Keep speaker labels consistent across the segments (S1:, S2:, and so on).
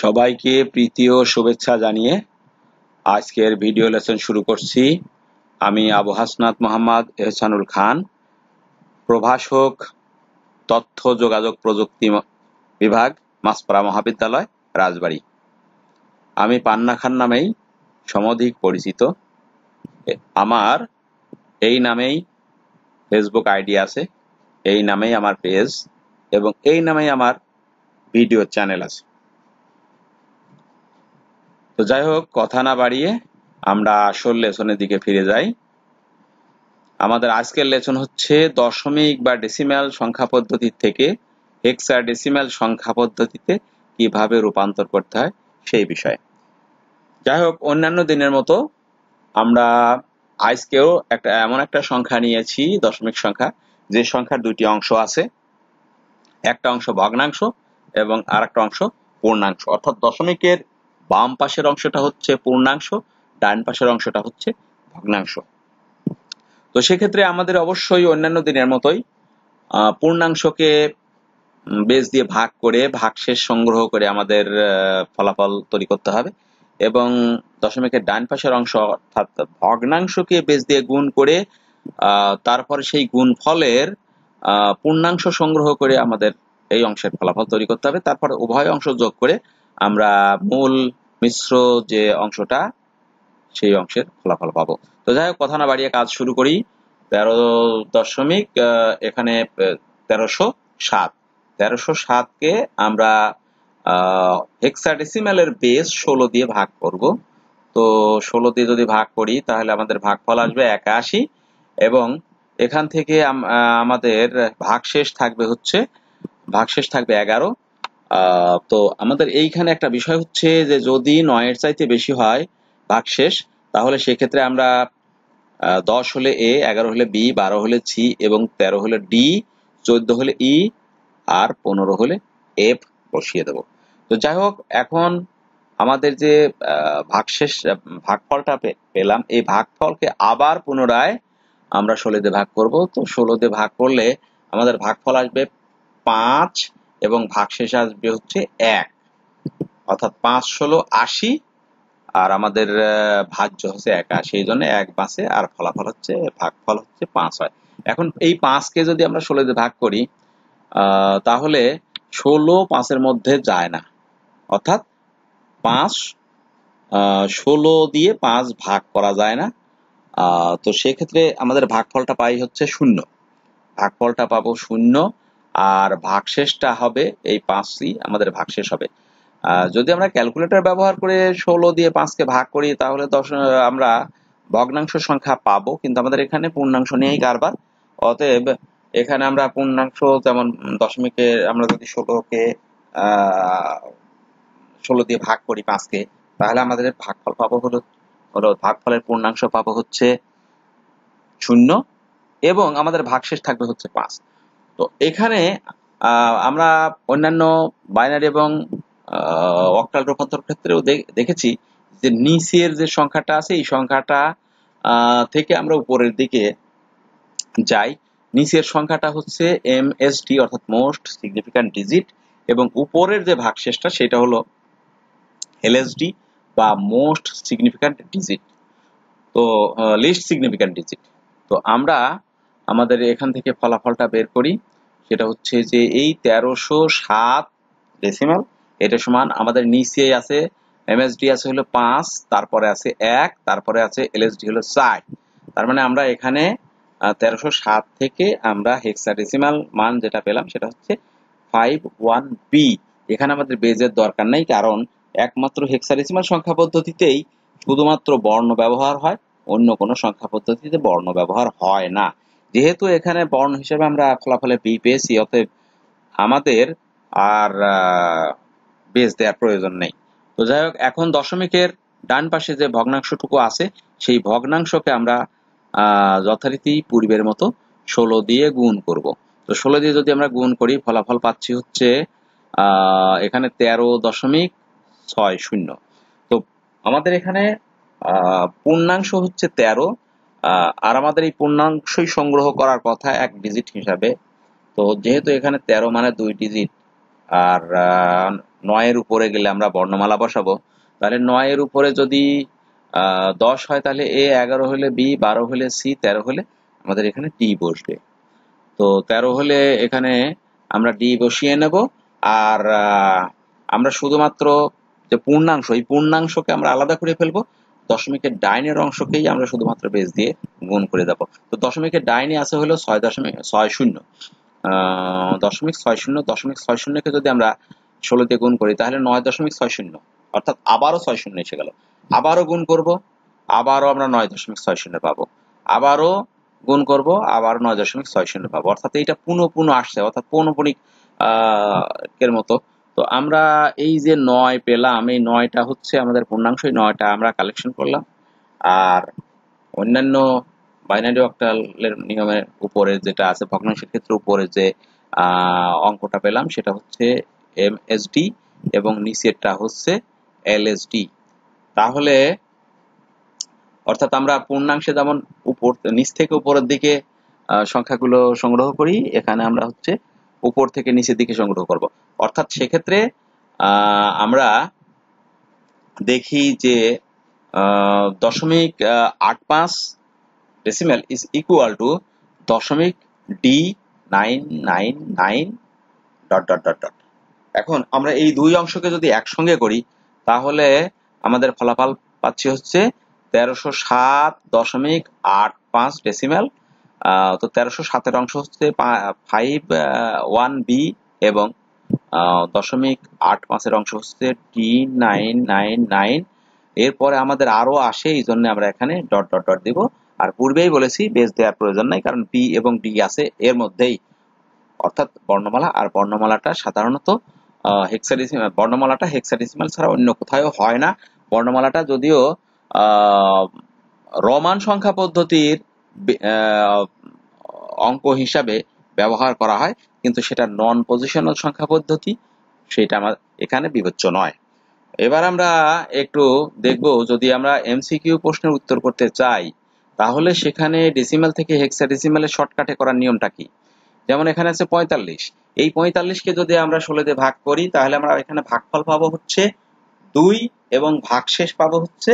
S1: সবাইকে প্রীতি ও শুভেচ্ছা জানিয়ে আজকের ভিডিও লেসন শুরু করছি আমি আবু হাসনাত মোহাম্মদ এহসানুল খান প্রভাষক তথ্য যোগাযোগ প্রযুক্তি বিভাগ মাসপাড়া মহাবিদ্যালয় রাজবাড়ী আমি পান্না খান নামেই সমধিক পরিচিত আমার এই নামেই ফেসবুক আইডি আছে এই নামেই আমার পেজ এবং এই নামেই আমার ভিডিও চ্যানেল আছে তো যাই হোক কথা না বাড়িয়ে আমরা আসল লেসনের দিকে ফিরে যাই আমাদের আজকের লেসন হচ্ছে দশমিক বা ডেসিমাল সংখ্যা পদ্ধতি থেকে হেক্সা ডেসিমাল সংখ্যা পদ্ধতিতে কিভাবে রূপান্তর করতে হয় সেই বিষয়ে যাই হোক অন্যান্য দিনের মতো আমরা আজকেও একটা এমন একটা সংখ্যা নিয়েছি দশমিক সংখ্যা যে সংখ্যার দুটি অংশ আছে একটা অংশ ভগ্নাংশ এবং আর একটা অংশ পূর্ণাংশ অর্থাৎ দশমিকের বাম পাশের অংশটা হচ্ছে পূর্ণাংশ ডান পাশের অংশটা হচ্ছে ভগ্নাংশ তো সেক্ষেত্রে আমাদের অবশ্যই অন্যান্য দিনের মতোই পূর্ণাংশকে বেশ দিয়ে ভাগ করে ভাগশেষ সংগ্রহ করে আমাদের ফলাফল তৈরি করতে হবে এবং দশমিকের ডান পাশের অংশ অর্থাৎ ভগ্নাংশকে বেশ দিয়ে গুণ করে তারপর সেই গুণ ফলের পূর্ণাংশ সংগ্রহ করে আমাদের এই অংশের ফলাফল তৈরি করতে হবে তারপর উভয় অংশ যোগ করে আমরা মূল মিশ্র যে অংশটা সেই অংশের ফলাফল পাবো তো যাই হোক কথা না বাড়িয়ে কাজ শুরু করি তেরো দশমিক এখানে তেরোশো সাত তেরোশো সাতকে আমরা হেক্সাডেসিমালের বেস ষোলো দিয়ে ভাগ করব তো ষোলো দিয়ে যদি ভাগ করি তাহলে আমাদের ভাগ ফল আসবে একাশি এবং এখান থেকে আমাদের ভাগশেষ থাকবে হচ্ছে ভাগশেষ থাকবে এগারো তো আমাদের এইখানে একটা বিষয় হচ্ছে যে যদি নয়ের চাইতে বেশি হয় ভাগশেষ তাহলে সেক্ষেত্রে আমরা দশ হলে এ এগারো হলে বি বারো হলে সি এবং তেরো হলে ডি চোদ্দ হলে ই আর পনেরো হলে এফ বসিয়ে দেব তো যাই হোক এখন আমাদের যে ভাগশেষ ভাগফলটা পেলাম এই ভাগফলকে আবার পুনরায় আমরা ষোলোতে ভাগ করব তো ষোলোতে ভাগ করলে আমাদের ভাগফল আসবে পাঁচ এবং ভাগশেষ আসবে হচ্ছে এক অর্থাৎ পাঁচ ষোলো আশি আর আমাদের ভাজ্য হচ্ছে এক সেই জন্য এক বাঁচে আর ফলাফল হচ্ছে ভাগ ফল হচ্ছে পাঁচ হয় এখন এই পাঁচকে যদি আমরা ষোলো দিয়ে ভাগ করি তাহলে ষোলো পাঁচের মধ্যে যায় না অর্থাৎ পাঁচ ষোলো দিয়ে পাঁচ ভাগ করা যায় না তো সেক্ষেত্রে আমাদের ভাগফলটা পাই হচ্ছে শূন্য ভাগফলটা পাবো শূন্য আর ভাগশেষটা হবে এই পাঁচই আমাদের ভাগশেষ হবে যদি আমরা ক্যালকুলেটর ব্যবহার করে ষোলো দিয়ে পাঁচকে ভাগ করি তাহলে দশ আমরা ভগ্নাংশ সংখ্যা পাবো কিন্তু আমাদের এখানে পূর্ণাংশ নিয়েই কারবার অতএব এখানে আমরা পূর্ণাংশ যেমন দশমিকে আমরা যদি ষোলোকে ষোলো দিয়ে ভাগ করি পাঁচকে তাহলে আমাদের ভাগফল পাবো হলো হলো ভাগফলের পূর্ণাংশ পাবো হচ্ছে শূন্য এবং আমাদের ভাগশেষ থাকবে হচ্ছে পাঁচ তো এখানে আমরা অন্যান্য বাইনারি এবং অক্টাল রূপান্তর ক্ষেত্রেও দেখেছি যে নিচের যে সংখ্যাটা আছে এই সংখ্যাটা থেকে আমরা উপরের দিকে যাই নিচের সংখ্যাটা হচ্ছে এম এস ডি অর্থাৎ মোস্ট সিগনিফিক্যান্ট ডিজিট এবং উপরের যে ভাগশেষটা সেটা হলো এলএসডি বা মোস্ট সিগনিফিক্যান্ট ডিজিট তো লিস্ট সিগনিফিক্যান্ট ডিজিট তো আমরা আমাদের এখান থেকে ফলাফলটা বের করি সেটা হচ্ছে যে এই তেরোশো সাত ডেসিমাল এটা সমান আমাদের নিচে আছে এমএসডি আছে হলো পাঁচ তারপরে আছে এক তারপরে আছে এলএসডি হলো চার তার মানে আমরা এখানে তেরোশো সাত থেকে আমরা হেক্সা ডেসিমাল মান যেটা পেলাম সেটা হচ্ছে ফাইভ ওয়ান বি এখানে আমাদের বেজের দরকার নেই কারণ একমাত্র হেক্সা ডেসিমাল সংখ্যা পদ্ধতিতেই শুধুমাত্র বর্ণ ব্যবহার হয় অন্য কোনো সংখ্যা পদ্ধতিতে বর্ণ ব্যবহার হয় না যেহেতু এখানে বর্ণ হিসেবে আমরা ফলাফলে বি পেয়েছি অতএব আমাদের আর বেস দেওয়ার প্রয়োজন নেই তো যাই হোক এখন দশমিকের ডান পাশে যে ভগ্নাংশটুকু আছে সেই ভগ্নাংশকে আমরা যথারীতি পূর্বের মতো ষোলো দিয়ে গুণ করব তো ষোলো দিয়ে যদি আমরা গুণ করি ফলাফল পাচ্ছি হচ্ছে এখানে তেরো দশমিক ছয় শূন্য তো আমাদের এখানে পূর্ণাংশ হচ্ছে তেরো আর আমাদের এই পূর্ণাংশই সংগ্রহ করার কথা এক ডিজিট হিসাবে তো যেহেতু এখানে ১৩ মানে দুই ডিজিট আর নয়ের উপরে গেলে আমরা বর্ণমালা বসাবো তাহলে নয়ের উপরে যদি দশ হয় তাহলে এ এগারো হলে বি বারো হলে সি তেরো হলে আমাদের এখানে ডি বসবে তো তেরো হলে এখানে আমরা ডি বসিয়ে নেব আর আমরা শুধুমাত্র যে পূর্ণাংশ এই পূর্ণাংশকে আমরা আলাদা করে ফেলবো দশমিকের ডাইনের অংশকেই আমরা শুধুমাত্র বেস দিয়ে গুণ করে দেবো তো দশমিকের ডাইনে আছে হলো ছয় দশমিক ছয় শূন্য দশমিক ছয় শূন্য দশমিক ছয় শূন্যকে যদি আমরা ষোলো দিয়ে গুণ করি তাহলে নয় দশমিক ছয় শূন্য অর্থাৎ আবারও ছয় শূন্য এসে গেল আবারও গুণ করব আবারও আমরা নয় দশমিক ছয় শূন্য পাবো আবারও গুণ করব আবার নয় দশমিক ছয় শূন্য পাবো অর্থাৎ এইটা পুনঃ পুনঃ আসছে অর্থাৎ আহ এর মতো তো আমরা এই যে নয় পেলাম এই নয়টা হচ্ছে আমাদের পূর্ণাংশই নয়টা আমরা কালেকশন করলাম আর অন্যান্য বাইনারি অক্টালের নিয়মের উপরে যেটা আছে ভগ্নাংশের ক্ষেত্রে উপরে যে অঙ্কটা পেলাম সেটা হচ্ছে এমএসডি এবং নিচেরটা হচ্ছে এলএসডি তাহলে অর্থাৎ আমরা পূর্ণাংশে যেমন উপর নিচ থেকে উপরের দিকে সংখ্যাগুলো সংগ্রহ করি এখানে আমরা হচ্ছে উপর থেকে নিচের দিকে সংগ্রহ করব অর্থাৎ সেক্ষেত্রে আমরা দেখি যে দশমিক আট পাঁচ ডেসিমেল ইজ ইকুয়াল টু দশমিক D nine nine nine dot dot dot dot এখন আমরা এই দুই অংশকে যদি একসঙ্গে করি তাহলে আমাদের ফলাফল পাচ্ছি হচ্ছে তেরোশো সাত দশমিক আট পাঁচ ডেসিমেল তো তেরোশো সাতের অংশ হচ্ছে ফাইভ ওয়ান বি এবং দশমিক আট পাঁচের অংশ হচ্ছে টি নাইন নাইন নাইন এরপরে আমাদের আরও আসে এই জন্য আমরা এখানে ডট ডট ডট দিব আর পূর্বেই বলেছি বেস দেওয়ার প্রয়োজন নাই কারণ পি এবং ডি আছে এর মধ্যেই অর্থাৎ বর্ণমালা আর বর্ণমালাটা সাধারণত হেক্সাডিসিমাল বর্ণমালাটা হেক্সাডিসিমাল ছাড়া অন্য কোথাও হয় না বর্ণমালাটা যদিও রমান সংখ্যা পদ্ধতির অঙ্ক হিসাবে ব্যবহার করা হয় কিন্তু সেটা নন পজিশনাল সংখ্যা পদ্ধতি সেটা আমার এখানে বিবেচ্য নয় এবার আমরা একটু দেখব যদি আমরা এমসিকিউ প্রশ্নের উত্তর করতে চাই তাহলে সেখানে ডেসিমাল থেকে হেক্সা ডেসিমালের শর্টকাটে করার নিয়মটা কি যেমন এখানে আছে পঁয়তাল্লিশ এই পঁয়তাল্লিশকে যদি আমরা ষোলো দিয়ে ভাগ করি তাহলে আমরা এখানে ভাগফল পাবো হচ্ছে দুই এবং ভাগশেষ পাবো হচ্ছে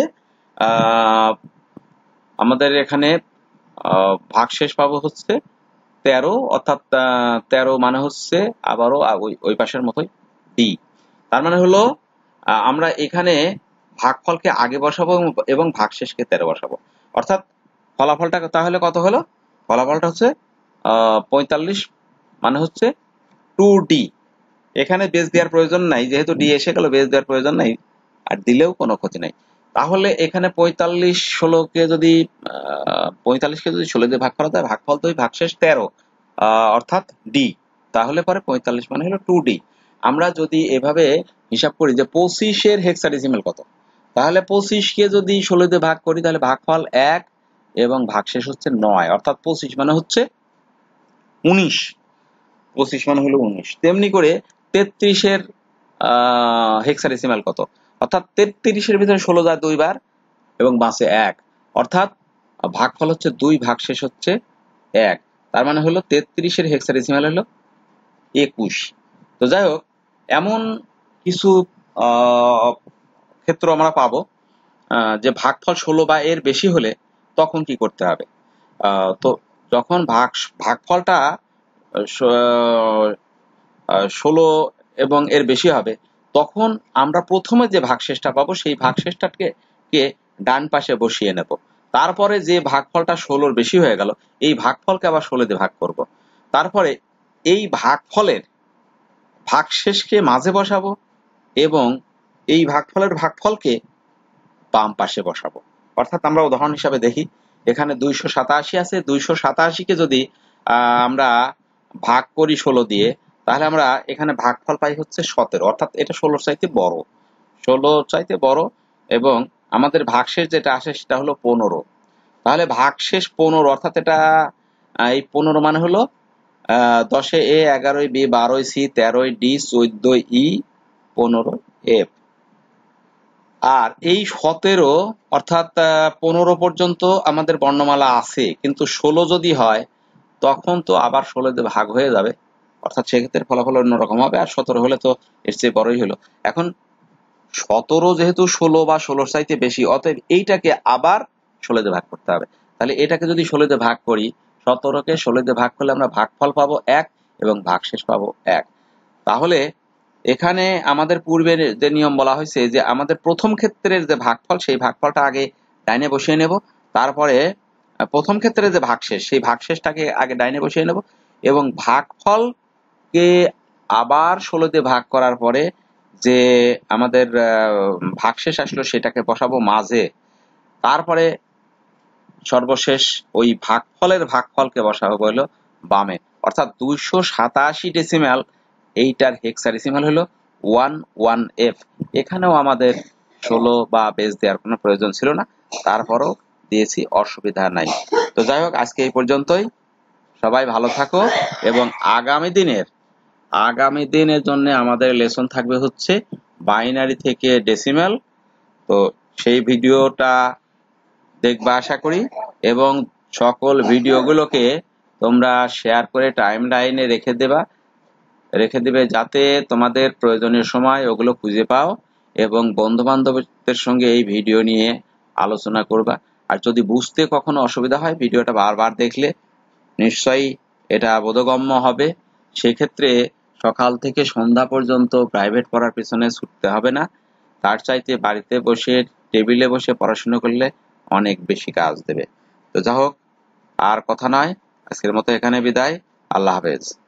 S1: আমাদের এখানে ভাগ শেষ পাবো হচ্ছে তেরো অর্থাৎ তেরো মানে হচ্ছে আবারও ওই পাশের মতোই ডি তার মানে হলো আমরা এখানে ভাগফলকে আগে বসাবো এবং ভাগশেষকে তেরো বসাবো অর্থাৎ ফলাফলটা তাহলে কত হলো ফলাফলটা হচ্ছে পঁয়তাল্লিশ মানে হচ্ছে টু ডি এখানে বেশ দেওয়ার প্রয়োজন নাই যেহেতু ডি এসে গেল বেশ দেওয়ার প্রয়োজন নাই আর দিলেও কোনো ক্ষতি নাই তাহলে এখানে পঁয়তাল্লিশ ষোলোকে যদি কে যদি ষোলো দিয়ে ভাগ করা যায় ভাগফল দুই ভাগশেষ তেরো অর্থাৎ ডি তাহলে পরে পঁয়তাল্লিশ মানে হলো টু ডি আমরা যদি এভাবে হিসাব করি যে পঁচিশের হেক্সাডেসিমেল কত তাহলে পঁচিশকে যদি ষোলো দিয়ে ভাগ করি তাহলে ভাগফল এক এবং ভাগশেষ হচ্ছে নয় অর্থাৎ পঁচিশ মানে হচ্ছে উনিশ পঁচিশ মানে হলো উনিশ তেমনি করে তেত্রিশের হেক্সাডেসিমাল কত অর্থাৎ তেত্রিশের ভিতরে ষোলো যায় দুইবার এবং বাসে এক অর্থাৎ ভাগফল হচ্ছে দুই ভাগ শেষ হচ্ছে এক তার মানে হলো তেত্রিশের হেক্সাডেসিমাল হলো একুশ তো যাই হোক এমন কিছু ক্ষেত্র আমরা পাবো যে ভাগফল ষোলো বা এর বেশি হলে তখন কি করতে হবে তো যখন ভাগ ভাগফলটা ষোলো এবং এর বেশি হবে তখন আমরা প্রথমে যে ভাগশেষটা পাবো সেই ভাগশেষটাকে কে ডান পাশে বসিয়ে নেব তারপরে যে ভাগফলটা ষোলোর বেশি হয়ে গেল এই ভাগফলকে আবার ষোলো দিয়ে ভাগ করব। তারপরে এই ভাগফলের ভাগশেষকে মাঝে বসাবো এবং এই ভাগফলের ভাগফলকে বাম পাশে বসাবো অর্থাৎ আমরা উদাহরণ হিসাবে দেখি এখানে দুইশো সাতাশি আছে দুইশো সাতাশিকে যদি আমরা ভাগ করি ষোলো দিয়ে তাহলে আমরা এখানে ভাগফল পাই হচ্ছে সতেরো অর্থাৎ এটা ষোলোর চাইতে বড় ষোলো চাইতে বড় এবং আমাদের ভাগশেষ যেটা আসে সেটা হলো পনেরো তাহলে ভাগশেষ পনেরো অর্থাৎ এটা এই পনেরো মানে হলো দশে এ এগারোই বি বারোই সি তেরোই ডি চোদ্দ ই পনেরো এফ আর এই সতেরো অর্থাৎ পনেরো পর্যন্ত আমাদের বর্ণমালা আছে কিন্তু ষোলো যদি হয় তখন তো আবার ষোলোতে ভাগ হয়ে যাবে অর্থাৎ সেক্ষেত্রে ফলাফল অন্যরকম হবে আর সতেরো হলে তো এর চেয়ে বড়ই হলো এখন সতেরো যেহেতু ষোলো বা ষোলোর চাইতে বেশি অতএব এইটাকে আবার ষোলোতে ভাগ করতে হবে তাহলে এটাকে যদি ষোলোতে ভাগ করি সতেরোকে ষোলোতে ভাগ করলে আমরা ভাগফল পাবো এক এবং ভাগ শেষ পাবো এক তাহলে এখানে আমাদের পূর্বের যে নিয়ম বলা হয়েছে যে আমাদের প্রথম ক্ষেত্রের যে ভাগফল সেই ভাগফলটা আগে ডাইনে বসিয়ে নেব তারপরে প্রথম ক্ষেত্রে যে ভাগ শেষ সেই ভাগ শেষটাকে আগে ডাইনে বসিয়ে নেব এবং ভাগফল কে আবার ষোলোতে ভাগ করার পরে যে আমাদের ভাগ শেষ আসলো সেটাকে বসাবো মাঝে তারপরে সর্বশেষ ওই ভাগফলের ভাগফলকে বসাবো হলো বামে অর্থাৎ দুইশো সাতাশি ডেসিমাল এইটার হেক্সা হেক্সাডেসিমাল হলো ওয়ান ওয়ান এফ এখানেও আমাদের ষোলো বা বেজ দেওয়ার কোনো প্রয়োজন ছিল না তারপরও দিয়েছি অসুবিধা নাই তো যাই হোক আজকে এই পর্যন্তই সবাই ভালো থাকো এবং আগামী দিনের আগামী দিনের জন্য আমাদের লেসন থাকবে হচ্ছে বাইনারি থেকে ডেসিমাল তো সেই ভিডিওটা দেখবা আশা করি এবং সকল ভিডিওগুলোকে তোমরা শেয়ার করে টাইম লাইনে রেখে দেবা রেখে দেবে যাতে তোমাদের প্রয়োজনীয় সময় ওগুলো খুঁজে পাও এবং বন্ধু বান্ধবদের সঙ্গে এই ভিডিও নিয়ে আলোচনা করবা আর যদি বুঝতে কখনো অসুবিধা হয় ভিডিওটা বারবার দেখলে নিশ্চয়ই এটা বোধগম্য হবে সেক্ষেত্রে সকাল থেকে সন্ধ্যা পর্যন্ত প্রাইভেট পড়ার পেছনে ছুটতে হবে না তার চাইতে বাড়িতে বসে টেবিলে বসে পড়াশুনো করলে অনেক বেশি কাজ দেবে তো যা হোক আর কথা নয় আজকের মতো এখানে বিদায় আল্লাহ হাফেজ